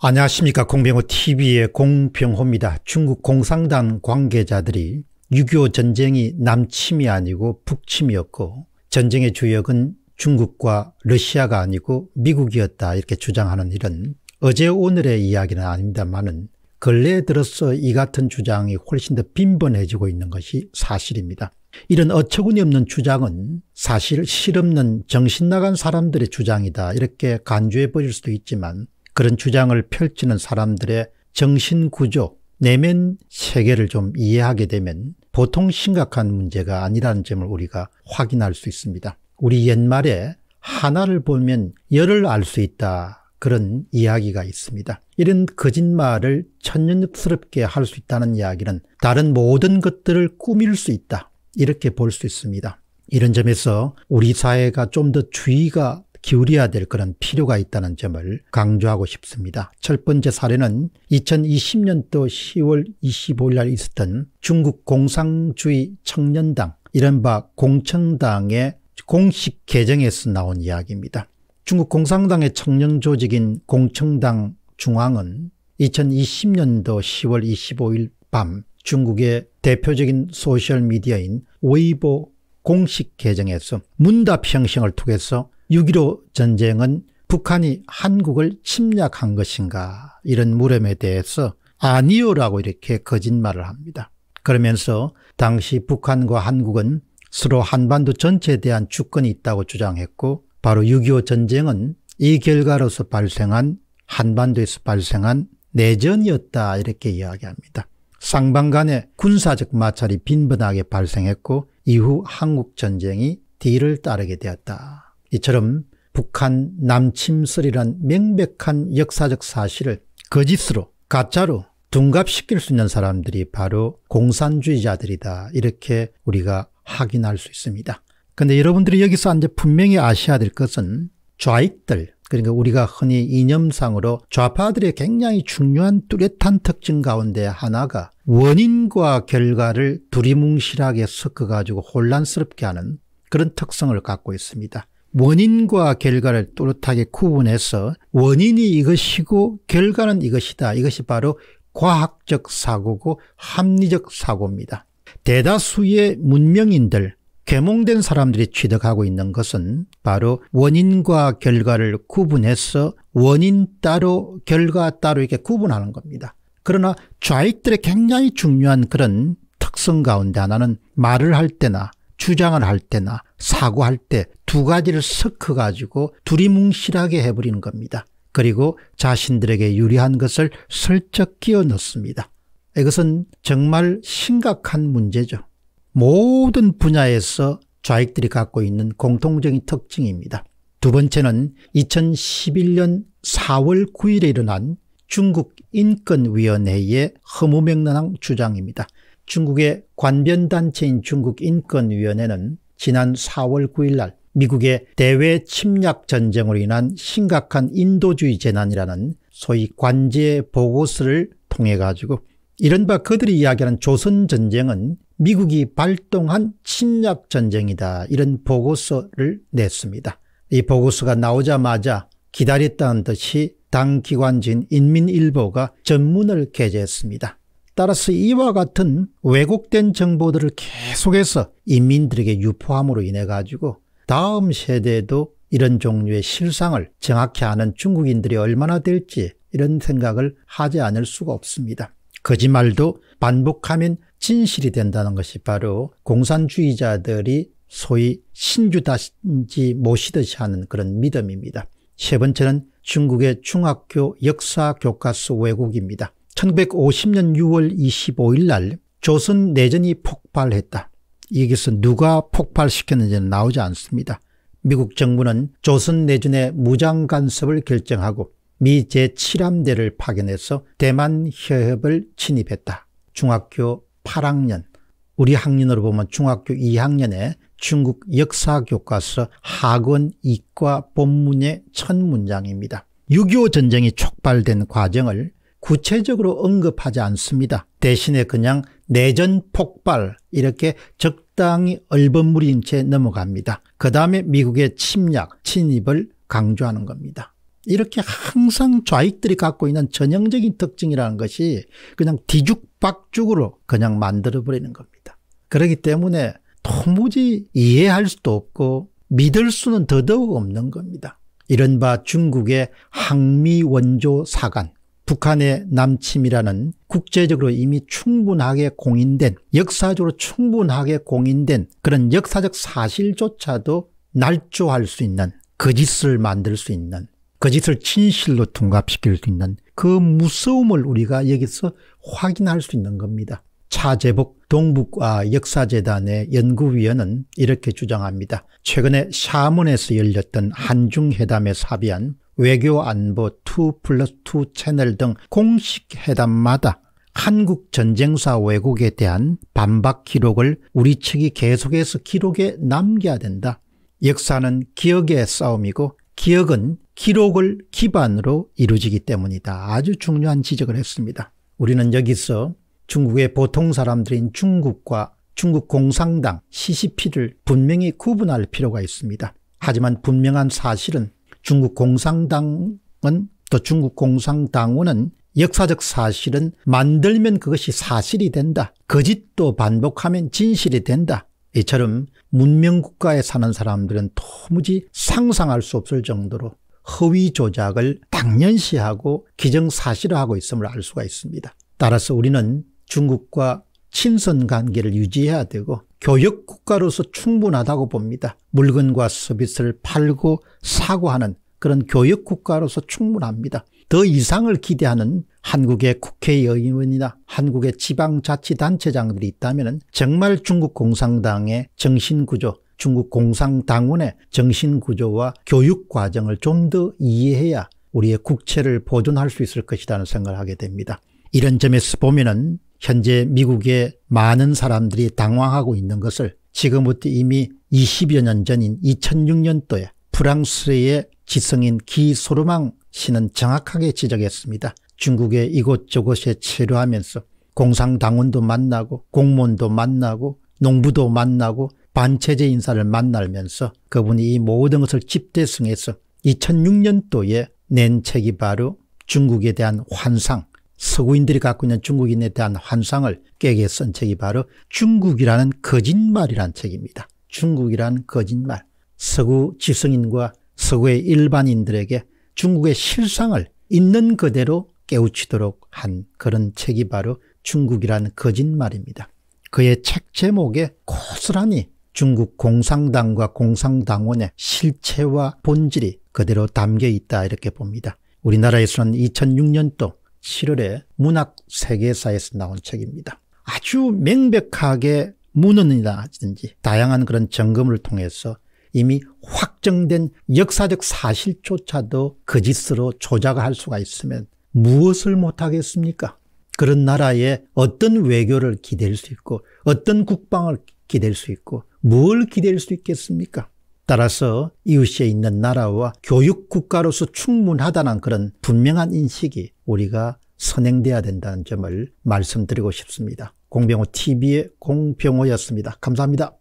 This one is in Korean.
안녕하십니까 공병호 TV의 공병호입니다. 중국 공산당 관계자들이 6.25 전쟁이 남침이 아니고 북침이었고 전쟁의 주역은 중국과 러시아가 아니고 미국이었다 이렇게 주장하는 일은 어제 오늘의 이야기는 아닙니다만은 근래에 들어서 이 같은 주장이 훨씬 더 빈번해지고 있는 것이 사실입니다. 이런 어처구니없는 주장은 사실 실없는 정신나간 사람들의 주장이다 이렇게 간주해버릴 수도 있지만 그런 주장을 펼치는 사람들의 정신구조, 내면 세계를 좀 이해하게 되면 보통 심각한 문제가 아니라는 점을 우리가 확인할 수 있습니다. 우리 옛말에 하나를 보면 열을 알 수 있다. 그런 이야기가 있습니다. 이런 거짓말을 천연스럽게 할 수 있다는 이야기는 다른 모든 것들을 꾸밀 수 있다. 이렇게 볼 수 있습니다. 이런 점에서 우리 사회가 좀 더 주의가 기울여야 될 그런 필요가 있다는 점을 강조하고 싶습니다. 첫 번째 사례는 2020년도 10월 25일 날 있었던 중국 공상주의 청년당 이른바 공청당의 공식 개정에서 나온 이야기입니다. 중국 공산당의 청년 조직인 공청당 중앙은 2020년도 10월 25일 밤 중국의 대표적인 소셜미디어인 웨이보 공식 계정에서 문답 형식을 통해서 6.15 전쟁은 북한이 한국을 침략한 것인가 이런 물음에 대해서 아니요라고 이렇게 거짓말을 합니다. 그러면서 당시 북한과 한국은 서로 한반도 전체에 대한 주권이 있다고 주장했고 바로 6.25 전쟁은 이 결과로서 발생한 한반도에서 발생한 내전이었다 이렇게 이야기합니다. 쌍방 간의 군사적 마찰이 빈번하게 발생했고 이후 한국전쟁이 뒤를 따르게 되었다. 이처럼 북한 남침설이란 명백한 역사적 사실을 거짓으로 가짜로 둔갑시킬 수 있는 사람들이 바로 공산주의자들이다 이렇게 우리가 확인할 수 있습니다. 그런데 여러분들이 여기서 이제 분명히 아셔야 될 것은 좌익들 그러니까 우리가 흔히 이념상으로 좌파들의 굉장히 중요한 뚜렷한 특징 가운데 하나가 원인과 결과를 두리뭉실하게 섞어가지고 혼란스럽게 하는 그런 특성을 갖고 있습니다. 원인과 결과를 또렷하게 구분해서 원인이 이것이고 결과는 이것이다. 이것이 바로 과학적 사고고 합리적 사고입니다. 대다수의 문명인들, 계몽된 사람들이 취득하고 있는 것은 바로 원인과 결과를 구분해서 원인 따로 결과 따로 이렇게 구분하는 겁니다. 그러나 좌익들의 굉장히 중요한 그런 특성 가운데 하나는 말을 할 때나 주장을 할 때나 사고할 때 두 가지를 섞어 가지고 두리뭉실하게 해버리는 겁니다. 그리고 자신들에게 유리한 것을 슬쩍 끼워 넣습니다. 이것은 정말 심각한 문제죠. 모든 분야에서 좌익들이 갖고 있는 공통적인 특징입니다. 두 번째는 2011년 4월 9일에 일어난 중국 인권위원회의 허무맹랑한 주장입니다. 중국의 관변단체인 중국인권위원회는 지난 4월 9일 날 미국의 대외 침략 전쟁으로 인한 심각한 인도주의 재난이라는 소위 관제 보고서를 통해 가지고 이른바 그들이 이야기하는 조선전쟁은 미국이 발동한 침략전쟁이다 이런 보고서를 냈습니다. 이 보고서가 나오자마자 기다렸다는 듯이 당 기관지인 인민일보가 전문을 게재했습니다. 따라서 이와 같은 왜곡된 정보들을 계속해서 인민들에게 유포함으로 인해 가지고 다음 세대에도 이런 종류의 실상을 정확히 아는 중국인들이 얼마나 될지 이런 생각을 하지 않을 수가 없습니다. 거짓말도 반복하면 진실이 된다는 것이 바로 공산주의자들이 소위 신주다지 신 모시듯이 하는 그런 믿음입니다. 세 번째는 중국의 중학교 역사 교과서 왜곡입니다. 1950년 6월 25일 날 조선 내전이 폭발했다. 여기서 누가 폭발시켰는지는 나오지 않습니다. 미국 정부는 조선 내전의 무장 간섭을 결정하고 미 제7함대를 파견해서 대만 협협을 진입했다 중학교 8학년, 우리 학년으로 보면 중학교 2학년에 중국 역사 교과서 학원 이과 본문의 첫 문장입니다. 6.25 전쟁이 촉발된 과정을 구체적으로 언급하지 않습니다. 대신에 그냥 내전 폭발 이렇게 적당히 얼버무린 채 넘어갑니다. 그 다음에 미국의 침략, 침입을 강조하는 겁니다. 이렇게 항상 좌익들이 갖고 있는 전형적인 특징이라는 것이 그냥 뒤죽박죽으로 그냥 만들어버리는 겁니다. 그렇기 때문에 도무지 이해할 수도 없고 믿을 수는 더더욱 없는 겁니다. 이른바 중국의 항미원조 사관 북한의 남침이라는 국제적으로 이미 충분하게 공인된 역사적으로 충분하게 공인된 그런 역사적 사실조차도 날조할 수 있는 거짓을 그 만들 수 있는 거짓을 그 진실로 둔갑시킬 수 있는 그 무서움을 우리가 여기서 확인할 수 있는 겁니다. 차제복 동북아 역사재단의 연구위원은 이렇게 주장합니다. 최근에 샤먼에서 열렸던 한중회담에서 합의한 외교 안보 2 플러스 2 채널 등 공식 회담마다 한국 전쟁사 왜곡에 대한 반박 기록을 우리 측이 계속해서 기록에 남겨야 된다. 역사는 기억의 싸움이고 기억은 기록을 기반으로 이루어지기 때문이다. 아주 중요한 지적을 했습니다. 우리는 여기서 중국의 보통 사람들인 중국과 중국 공산당 CCP를 분명히 구분할 필요가 있습니다. 하지만 분명한 사실은 중국 공산당은 또 중국 공산당원은 역사적 사실은 만들면 그것이 사실이 된다. 거짓도 그 반복하면 진실이 된다. 이처럼 문명국가에 사는 사람들은 도무지 상상할 수 없을 정도로 허위 조작을 당연시하고 기정사실화하고 있음을 알 수가 있습니다. 따라서 우리는 중국과 친선 관계를 유지해야 되고 교역 국가로서 충분하다고 봅니다. 물건과 서비스를 팔고 사고 하는 그런 교역 국가로서 충분합니다. 더 이상을 기대하는 한국의 국회의원이나 한국의 지방자치단체장들이 있다면 정말 중국 공산당의 정신구조, 중국 공산당원의 정신구조와 교육과정을 좀 더 이해해야 우리의 국채를 보존할 수 있을 것이라는 생각을 하게 됩니다. 이런 점에서 보면 은 현재 미국의 많은 사람들이 당황하고 있는 것을 지금부터 이미 20여 년 전인 2006년도에 프랑스의 지성인 기소르망 씨는 정확하게 지적했습니다. 중국의 이곳저곳에 체류하면서 공상당원도 만나고 공무원도 만나고 농부도 만나고 반체제 인사를 만나면서 그분이 이 모든 것을 집대성해서 2006년도에 낸 책이 바로 중국에 대한 환상 서구인들이 갖고 있는 중국인에 대한 환상을 깨게 쓴 책이 바로 중국이라는 거짓말이란 책입니다. 중국이란 거짓말. 서구 지성인과 서구의 일반인들에게 중국의 실상을 있는 그대로 깨우치도록 한 그런 책이 바로 중국이란 거짓말입니다. 그의 책 제목에 고스란히 중국 공상당과공상당원의 실체와 본질이 그대로 담겨 있다 이렇게 봅니다. 우리나라에서는 2006년도 7월에 문학 세계사에서 나온 책입니다. 아주 명백하게 문헌이라든지 다양한 그런 점검을 통해서 이미 확정된 역사적 사실조차도 거짓으로 그 조작할 수가 있으면 무엇을 못하겠습니까? 그런 나라에 어떤 외교를 기댈 수 있고 어떤 국방을 기댈 수 있고 뭘 기댈 수 있겠습니까? 따라서 이웃에 있는 나라와 교육국가로서 충분하다는 그런 분명한 인식이 우리가 선행돼야 된다는 점을 말씀드리고 싶습니다. 공병호 TV의 공병호였습니다. 감사합니다.